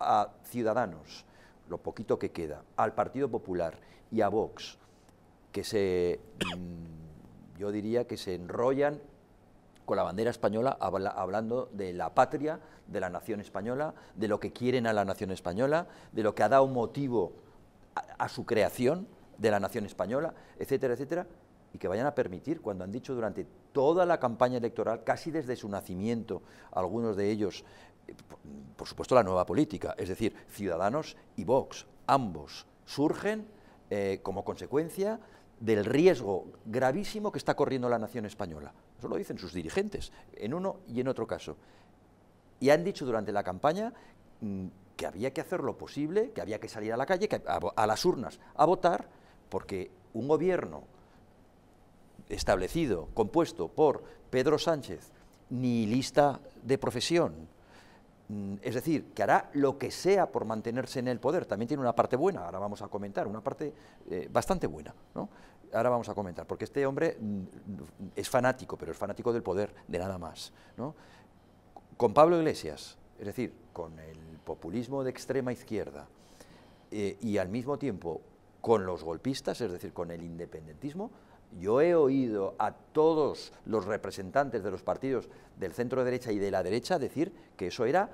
a Ciudadanos, lo poquito que queda, al Partido Popular y a Vox, que se, mm, yo diría que se enrollan con la bandera española hablando de la patria, de la nación española, de lo que quieren a la nación española, de lo que ha dado motivo a, a su creación de la nación española, etcétera, etcétera, y que vayan a permitir, cuando han dicho durante toda la campaña electoral, casi desde su nacimiento, algunos de ellos por supuesto, la nueva política, es decir, Ciudadanos y Vox, ambos surgen eh, como consecuencia del riesgo gravísimo que está corriendo la nación española. Eso lo dicen sus dirigentes, en uno y en otro caso. Y han dicho durante la campaña mm, que había que hacer lo posible, que había que salir a la calle, que, a, las urnas, a votar, porque un gobierno establecido, compuesto por Pedro Sánchez, ni lista de profesión, Mm, es decir, que hará lo que sea por mantenerse en el poder. También tiene una parte buena, ahora vamos a comentar, una parte eh, bastante buena. Ahora vamos a comentar, porque este hombre mm, es fanático, pero es fanático del poder, de nada más. Con Pablo Iglesias, es decir, con el populismo de extrema izquierda eh, y al mismo tiempo con los golpistas, es decir, con el independentismo, yo he oído a todos los representantes de los partidos del centro derecha y de la derecha decir que eso era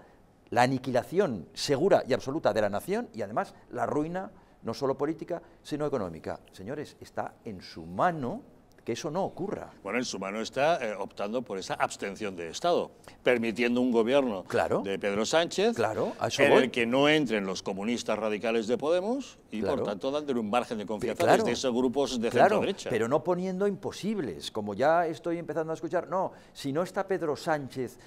la aniquilación segura y absoluta de la nación y además la ruina no solo política, sino económica. Señores, está en su mano que eso no ocurra. Bueno, en su mano está eh, optando por esa abstención de Estado, permitiendo un gobierno de Pedro Sánchez claro, en el que no entren los comunistas radicales de Podemos y por tanto dándole un margen de confianza desde esos grupos de centro derecha. Pero no poniendo imposibles, como ya estoy empezando a escuchar. No, si no está Pedro Sánchez